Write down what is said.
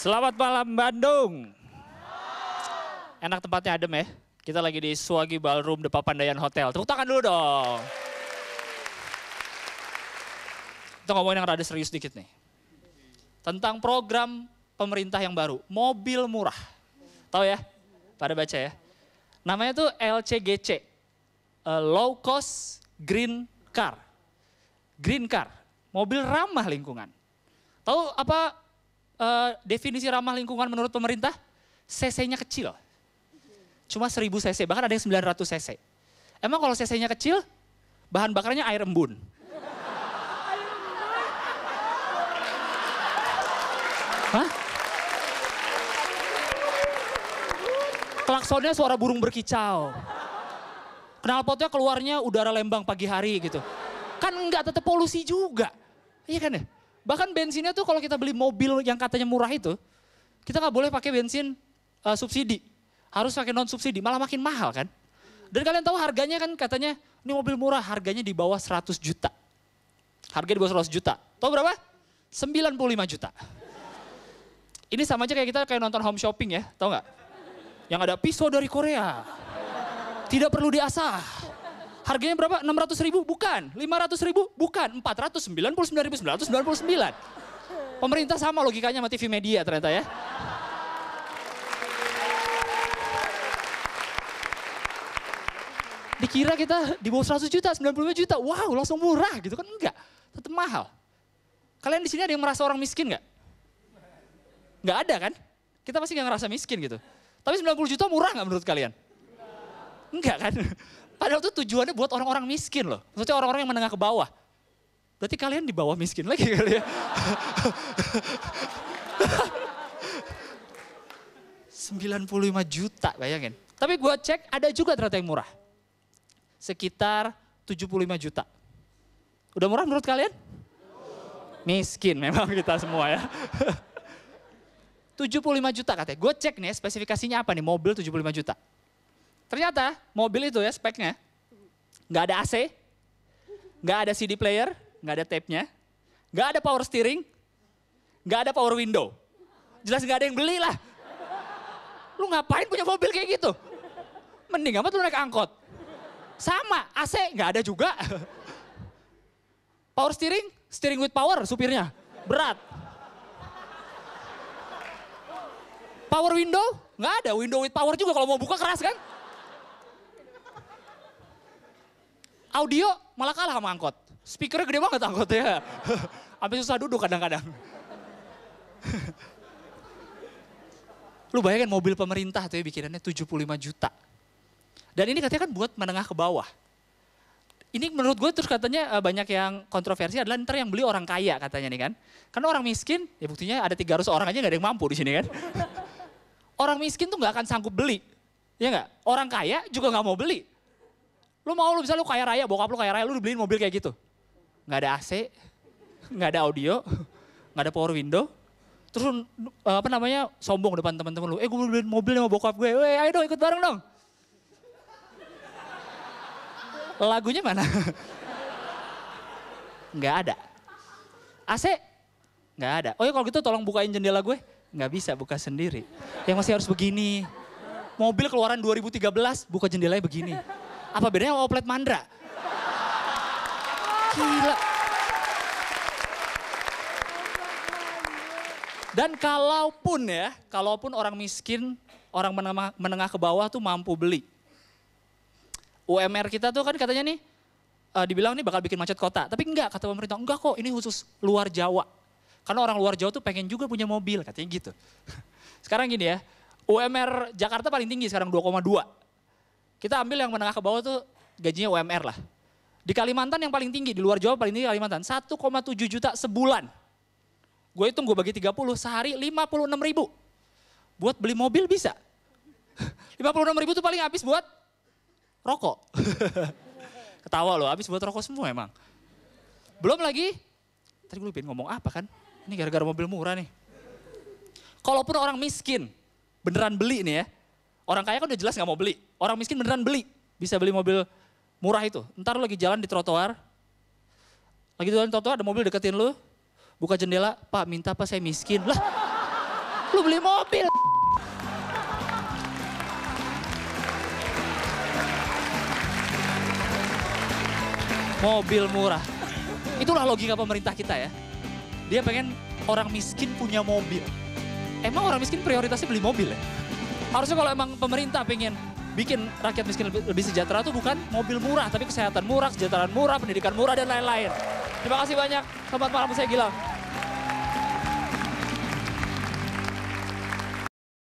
Selamat malam Bandung. Enak tempatnya adem ya. Kita lagi di Suwagi Ballroom Depan Pandayan Hotel. Tepuk tangan dulu dong. Kita ngomongin yang rada serius dikit nih. Tentang program pemerintah yang baru, mobil murah. Tahu ya? Pada baca ya. Namanya tuh LCGC. Eh, low cost green car. Green car, mobil ramah lingkungan. Tahu apa uh, definisi ramah lingkungan menurut pemerintah? CC-nya kecil. Cuma 1000 CC, bahkan ada yang 900 CC. Emang kalau CC-nya kecil, bahan bakarnya air embun. Hah? Klaksonnya suara burung berkicau. Knalpotnya keluarnya udara Lembang pagi hari gitu. Kan enggak tetap polusi juga. Iya kan ya? Bahkan bensinnya tuh kalau kita beli mobil yang katanya murah itu, kita nggak boleh pakai bensin uh, subsidi. Harus pakai non subsidi, malah makin mahal kan. Dan kalian tahu harganya kan katanya, ini mobil murah harganya di bawah 100 juta. Harganya di bawah 100 juta. Tahu berapa? 95 juta. Ini sama aja kayak kita kayak nonton home shopping ya, tahu nggak? Yang ada pisau dari Korea. Tidak perlu diasah Harganya berapa? 600 ribu? Bukan. 500 ribu? Bukan. 499.999. Pemerintah sama logikanya sama TV media ternyata ya. Dikira kita di bawah 100 juta, 95 juta, wow langsung murah gitu kan. Enggak, tetap mahal. Kalian di sini ada yang merasa orang miskin nggak? Nggak ada kan? Kita pasti nggak ngerasa miskin gitu. Tapi 90 juta murah nggak menurut kalian? Enggak kan? Padahal itu tujuannya buat orang-orang miskin loh. Maksudnya orang-orang yang menengah ke bawah. Berarti kalian di bawah miskin lagi kali ya. Sembilan puluh lima juta bayangin. Tapi gue cek ada juga ternyata yang murah. Sekitar tujuh puluh lima juta. Udah murah menurut kalian? Miskin memang kita semua ya. 75 juta katanya. Gue cek nih ya, spesifikasinya apa nih mobil 75 juta. Ternyata mobil itu ya speknya, nggak ada AC, nggak ada CD player, nggak ada tape-nya, nggak ada power steering, nggak ada power window. Jelas nggak ada yang beli lah. Lu ngapain punya mobil kayak gitu? Mending amat lu naik angkot. Sama, AC nggak ada juga. Power steering, steering with power supirnya. Berat. Power window, nggak ada. Window with power juga kalau mau buka keras kan. audio malah kalah sama angkot. Speakernya gede banget angkotnya. Sampai susah duduk kadang-kadang. Lu bayangin mobil pemerintah tuh ya bikinannya 75 juta. Dan ini katanya kan buat menengah ke bawah. Ini menurut gue terus katanya eh, banyak yang kontroversi adalah ntar yang beli orang kaya katanya nih kan. Karena orang miskin, ya buktinya ada 300 orang aja gak ada yang mampu di sini kan. orang miskin tuh gak akan sanggup beli. Ya gak? Orang kaya juga gak mau beli. Lu mau lu bisa lu kaya raya, bokap lu kaya raya, lu dibeliin mobil kayak gitu. Nggak ada AC, nggak ada audio, nggak ada power window. Terus eh, apa namanya sombong depan teman-teman lu, eh gue beliin mobil sama bokap gue, eh ayo dong ikut bareng dong. Lagunya mana? Nggak ada. AC? Nggak ada. Oh ya kalau gitu tolong bukain jendela gue. Nggak bisa buka sendiri. Yang masih harus begini. Mobil keluaran 2013, buka jendelanya begini. Apa bedanya sama oplet Mandra? Gila. Dan kalaupun ya, kalaupun orang miskin, orang menengah, menengah ke bawah tuh mampu beli. UMR kita tuh kan katanya nih, uh, dibilang nih bakal bikin macet kota. Tapi enggak, kata pemerintah, enggak kok ini khusus luar Jawa. Karena orang luar Jawa tuh pengen juga punya mobil, katanya gitu. Sekarang gini ya, UMR Jakarta paling tinggi sekarang 2,2. Kita ambil yang menengah ke bawah tuh gajinya UMR lah. Di Kalimantan yang paling tinggi, di luar Jawa paling tinggi Kalimantan, 1,7 juta sebulan. Gue hitung gue bagi 30, sehari 56 ribu. Buat beli mobil bisa. 56 ribu tuh paling habis buat rokok. Ketawa loh, habis buat rokok semua emang. Belum lagi, tadi gue lupain ngomong apa kan? Ini gara-gara mobil murah nih. Kalaupun orang miskin, beneran beli nih ya, Orang kaya kan udah jelas nggak mau beli. Orang miskin beneran beli. Bisa beli mobil murah itu. Ntar lu lagi jalan di trotoar. Lagi jalan di trotoar ada mobil deketin lu. Buka jendela, Pak minta apa saya miskin. Lah, lu beli mobil. Mobil murah. Itulah logika pemerintah kita ya. Dia pengen orang miskin punya mobil. Emang orang miskin prioritasnya beli mobil ya? Harusnya kalau emang pemerintah pengen bikin rakyat miskin lebih, lebih sejahtera tuh bukan mobil murah, tapi kesehatan murah, kesejahteraan murah, pendidikan murah, dan lain-lain. Terima kasih banyak. Selamat malam, saya gila.